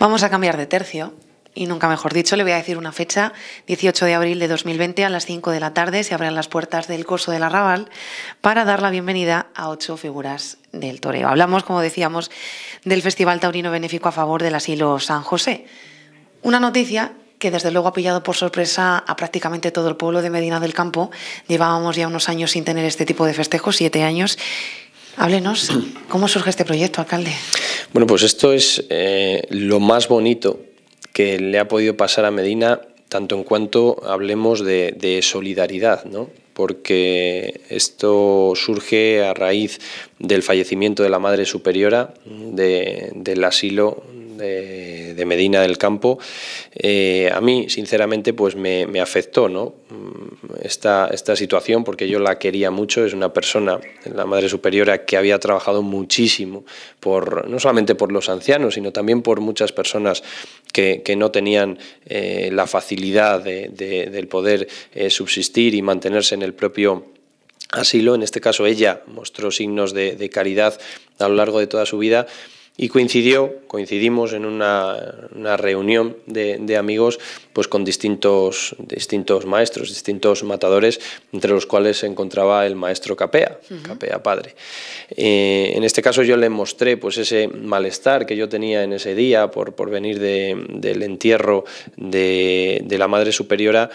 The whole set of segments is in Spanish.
Vamos a cambiar de tercio. Y nunca mejor dicho, le voy a decir una fecha, 18 de abril de 2020 a las 5 de la tarde se abren las puertas del Corso del Arrabal para dar la bienvenida a ocho figuras del toreo. Hablamos, como decíamos, del Festival Taurino Benéfico a favor del Asilo San José. Una noticia que desde luego ha pillado por sorpresa a prácticamente todo el pueblo de Medina del Campo. Llevábamos ya unos años sin tener este tipo de festejos, siete años, Háblenos, ¿cómo surge este proyecto, alcalde? Bueno, pues esto es eh, lo más bonito que le ha podido pasar a Medina, tanto en cuanto hablemos de, solidaridad, ¿no? porque esto surge a raíz del fallecimiento de la Madre Superiora del asilo de, Medina del Campo, eh, a mí, sinceramente, pues me, afectó ¿no? Mm, esta, esta, situación porque yo la quería mucho. Es una persona, la Madre Superiora, que había trabajado muchísimo, por, no solamente por los ancianos, sino también por muchas personas que, no tenían eh, la facilidad de, del poder eh, subsistir y mantenerse en el propio asilo. En este caso, ella mostró signos de, de caridad a lo largo de toda su vida y coincidió, coincidimos en una, reunión de, amigos pues con distintos, distintos maestros, distintos matadores, entre los cuales se encontraba el maestro Capea, Capea padre. Eh, en este caso yo le mostré pues ese malestar que yo tenía en ese día por, por venir del entierro de, de la Madre Superiora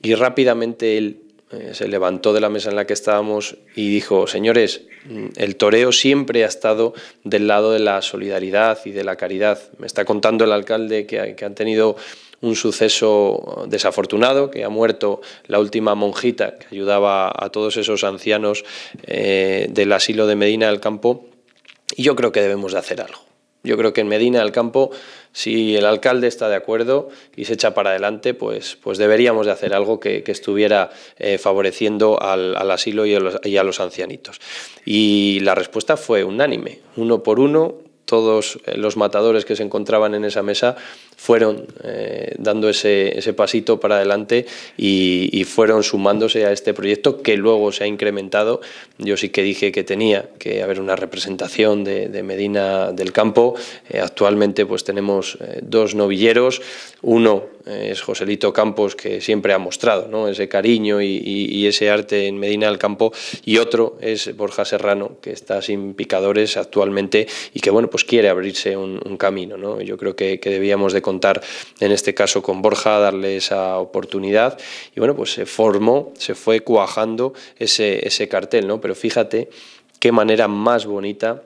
y rápidamente él eh, se levantó de la mesa en la que estábamos y dijo, señores, mm, el toreo siempre ha estado del lado de la solidaridad y de la caridad. Me está contando el alcalde que, han tenido un suceso desafortunado, que ha muerto la última monjita que ayudaba a todos esos ancianos eh, del asilo de Medina del Campo. Y yo creo que debemos de hacer algo. Yo creo que en Medina, el campo, si el alcalde está de acuerdo y se echa para adelante, pues, pues deberíamos de hacer algo que, estuviera eh, favoreciendo al, asilo y a, los, ancianitos. Y la respuesta fue unánime, uno por uno. Todos los matadores que se encontraban en esa mesa fueron eh, dando ese, ese, pasito para adelante y, fueron sumándose a este proyecto que luego se ha incrementado. Yo sí que dije que tenía que haber una representación de, Medina del Campo. Eh, actualmente pues tenemos eh, dos novilleros. Uno es Joselito Campos que siempre ha mostrado ¿no? ese cariño y, ese arte en Medina del Campo y otro es Borja Serrano que está sin picadores actualmente y que bueno pues quiere abrirse un, camino. ¿no? Yo creo que, que debíamos de contar en este caso con Borja, darle esa oportunidad. Y bueno, pues se formó, se fue cuajando ese, ese cartel, ¿no? Pero fíjate qué manera más bonita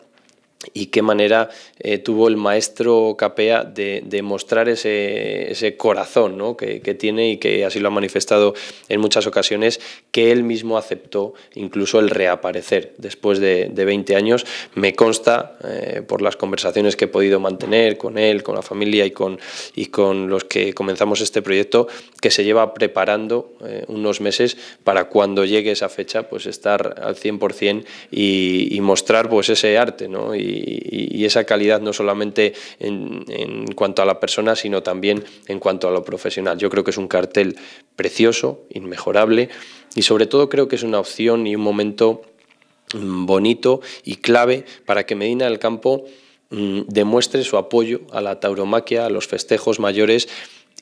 y qué manera eh, tuvo el maestro Capea de, de mostrar ese, corazón que, tiene y que así lo ha manifestado en muchas ocasiones, que él mismo aceptó incluso el reaparecer después de, de 20 años. Me consta, eh, por las conversaciones que he podido mantener con él, con la familia y con, y con los que comenzamos este proyecto, que se lleva preparando eh, unos meses para cuando llegue esa fecha, pues estar al 100% y, y mostrar pues, ese arte. ¿no? y, esa calidad no solamente en, en, cuanto a la persona, sino también en cuanto a lo profesional. Yo creo que es un cartel precioso, inmejorable y sobre todo creo que es una opción y un momento mm, bonito y clave para que Medina del Campo mm, demuestre su apoyo a la tauromaquia, a los festejos mayores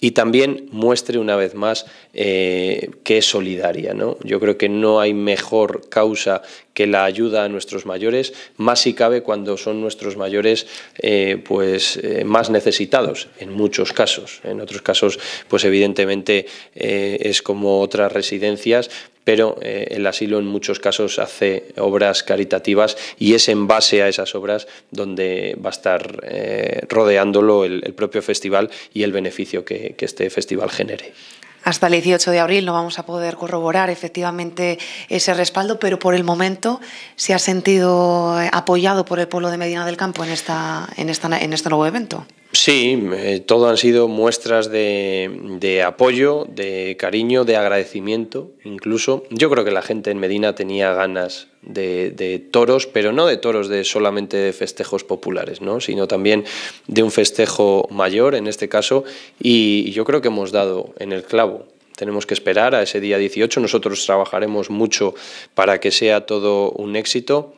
y también muestre una vez más eh, que es solidaria. ¿no? Yo creo que no hay mejor causa que la ayuda a nuestros mayores, más si cabe cuando son nuestros mayores eh, pues, eh, más necesitados, en muchos casos. En otros casos, pues evidentemente es como otras residencias, pero eh, el asilo en muchos casos hace obras caritativas y es en base a esas obras donde va a estar eh, rodeándolo el, propio festival y el beneficio que, este festival genere. Hasta el 18 de abril no vamos a poder corroborar efectivamente ese respaldo, pero por el momento se ha sentido apoyado por el pueblo de Medina del Campo en este nuevo evento. Sí, eh, todo han sido muestras de, apoyo, de cariño, de agradecimiento, incluso. Yo creo que la gente en Medina tenía ganas de, toros, pero no de toros de solamente de festejos populares, ¿no? sino también de un festejo mayor, en este caso, y yo creo que hemos dado en el clavo. Tenemos que esperar a ese día 18, nosotros trabajaremos mucho para que sea todo un éxito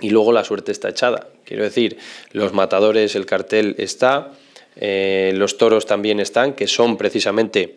y luego la suerte está echada. Quiero decir, los matadores, el cartel está, eh, los toros también están, que son precisamente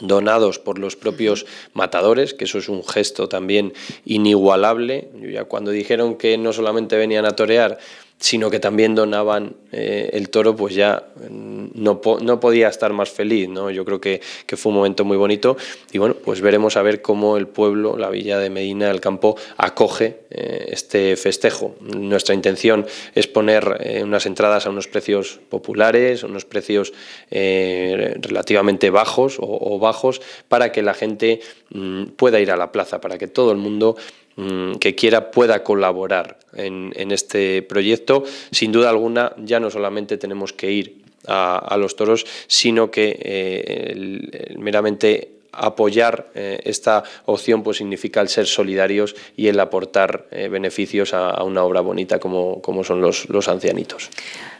donados por los propios matadores, que eso es un gesto también inigualable. ya cuando dijeron que no solamente venían a torear, sino que también donaban eh, el toro, pues ya mm, no, podía estar más feliz, ¿no? Yo creo que, fue un momento muy bonito y bueno, pues veremos a ver cómo el pueblo, la villa de Medina del Campo, acoge eh, este festejo. Nuestra intención es poner eh, unas entradas a unos precios populares, unos precios relativamente bajos o, bajos, para que la gente mm, pueda ir a la plaza, para que todo el mundo Mm, que quiera pueda colaborar en, este proyecto. Sin duda alguna, ya no solamente tenemos que ir a, los toros, sino que eh, meramente apoyar eh, esta opción pues significa el ser solidarios y el aportar eh, beneficios a, una obra bonita como, son los, los ancianitos.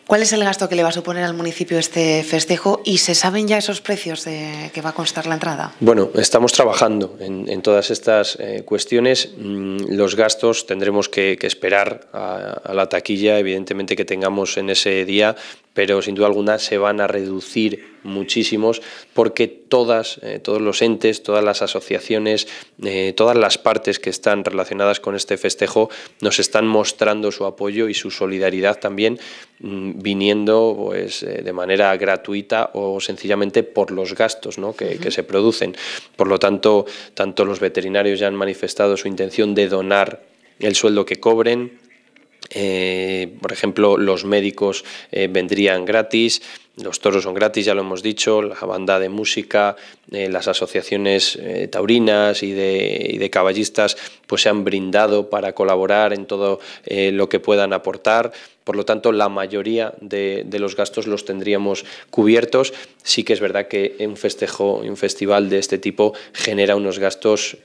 ¿Cuál es el gasto que le va a suponer al municipio este festejo y se saben ya esos precios de, que va a constar la entrada? Bueno, estamos trabajando en, todas estas eh, cuestiones. Mm, los gastos tendremos que, esperar a, la taquilla, evidentemente, que tengamos en ese día, pero sin duda alguna se van a reducir muchísimos porque todas, eh, todos los entes, todas las asociaciones, eh, todas las partes que están relacionadas con este festejo nos están mostrando su apoyo y su solidaridad también mm, viniendo pues, eh, de manera gratuita o sencillamente por los gastos que, se producen. Por lo tanto, tanto los veterinarios ya han manifestado su intención de donar el sueldo que cobren. Eh, por ejemplo, los médicos eh, vendrían gratis. Los toros son gratis, ya lo hemos dicho, la banda de música, eh, las asociaciones eh, taurinas y de, caballistas pues se han brindado para colaborar en todo eh, lo que puedan aportar. Por lo tanto, la mayoría de, los gastos los tendríamos cubiertos. Sí que es verdad que un festejo, un festival de este tipo genera unos gastos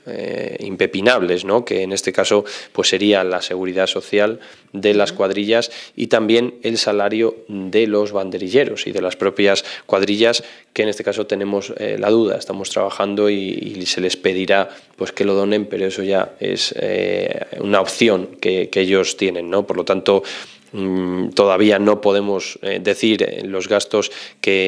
impepinables, ¿no? que en este caso pues sería la seguridad social de las cuadrillas y también el salario de los banderilleros y de las propias cuadrillas, que en este caso tenemos eh, la duda, estamos trabajando y, se les pedirá pues que lo donen, pero eso ya es eh, una opción que, que ellos tienen, ¿no? Por lo tanto, Mm, todavía no podemos eh, decir eh, los gastos que,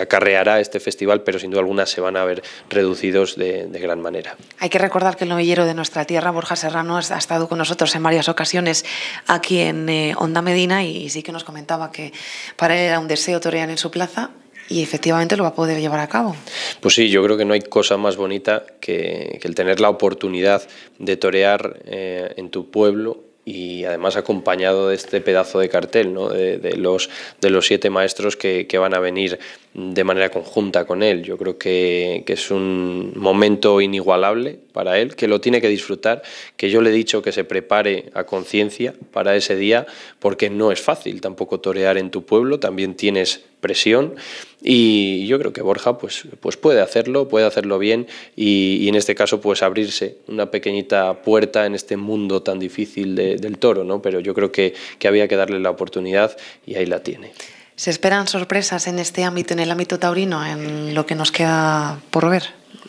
acarreará este festival, pero sin duda alguna se van a ver reducidos de, gran manera. Hay que recordar que el novillero de nuestra tierra, Borja Serrano, ha estado con nosotros en varias ocasiones aquí en eh, Onda Medina y sí que nos comentaba que para él era un deseo torear en su plaza y efectivamente lo va a poder llevar a cabo. Pues sí, yo creo que no hay cosa más bonita que, el tener la oportunidad de torear en tu pueblo, y además acompañado de este pedazo de cartel, de, los, de los siete maestros que, van a venir de manera conjunta con él. Yo creo que, que, es un momento inigualable para él, que lo tiene que disfrutar, que yo le he dicho que se prepare a conciencia para ese día, porque no es fácil tampoco torear en tu pueblo, también tienes presión y yo creo que Borja pues, pues puede hacerlo, puede hacerlo bien y, en este caso pues abrirse una pequeñita puerta en este mundo tan difícil del toro, ¿no? pero yo creo que, que había que darle la oportunidad y ahí la tiene. ¿Se esperan sorpresas en este ámbito, en el ámbito taurino, en lo que nos queda por ver?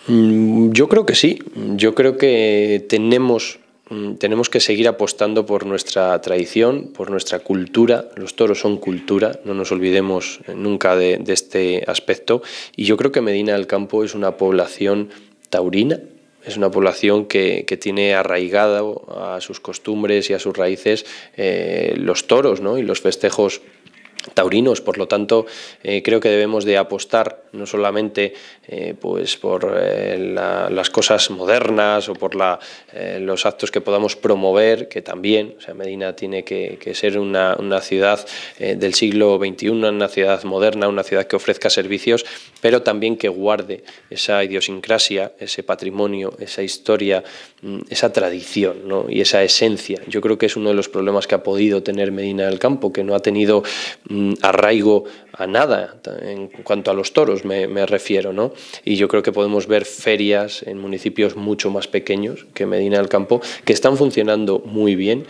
Mm, yo creo que sí, yo creo que tenemos Mm, tenemos que seguir apostando por nuestra tradición, por nuestra cultura. Los toros son cultura, no nos olvidemos eh, nunca de, este aspecto. Y yo creo que Medina del Campo es una población taurina, es una población que, tiene arraigado a sus costumbres y a sus raíces eh, los toros ¿no? y los festejos taurinos, por lo tanto eh, creo que debemos de apostar no solamente eh, pues por eh, las cosas modernas o por los actos que podamos promover, que también, o sea, Medina tiene que, ser una, una ciudad del siglo XXI, una ciudad moderna, una ciudad que ofrezca servicios pero también que guarde esa idiosincrasia, ese patrimonio, esa historia, mm, esa tradición ¿no? y esa esencia. Yo creo que es uno de los problemas que ha podido tener Medina del Campo, que no ha tenido mm, arraigo a nada en cuanto a los toros me, refiero. ¿no? Y yo creo que podemos ver ferias en municipios mucho más pequeños que Medina del Campo, que están funcionando muy bien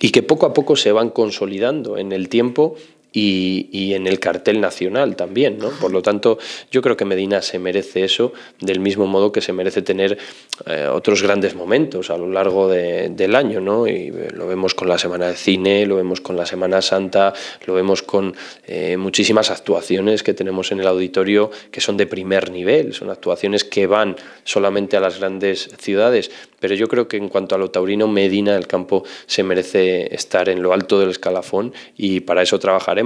y que poco a poco se van consolidando en el tiempo y, en el cartel nacional también, ¿no? Por lo tanto, yo creo que Medina se merece eso del mismo modo que se merece tener eh, otros grandes momentos a lo largo del año, ¿no? Y eh, lo vemos con la Semana de Cine, lo vemos con la Semana Santa, lo vemos con eh, muchísimas actuaciones que tenemos en el auditorio que son de primer nivel, son actuaciones que van solamente a las grandes ciudades, pero yo creo que en cuanto a lo taurino, Medina, el campo, se merece estar en lo alto del escalafón y para eso trabajaré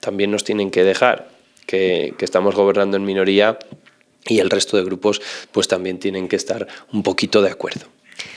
también nos tienen que dejar que, que estamos gobernando en minoría y el resto de grupos pues también tienen que estar un poquito de acuerdo.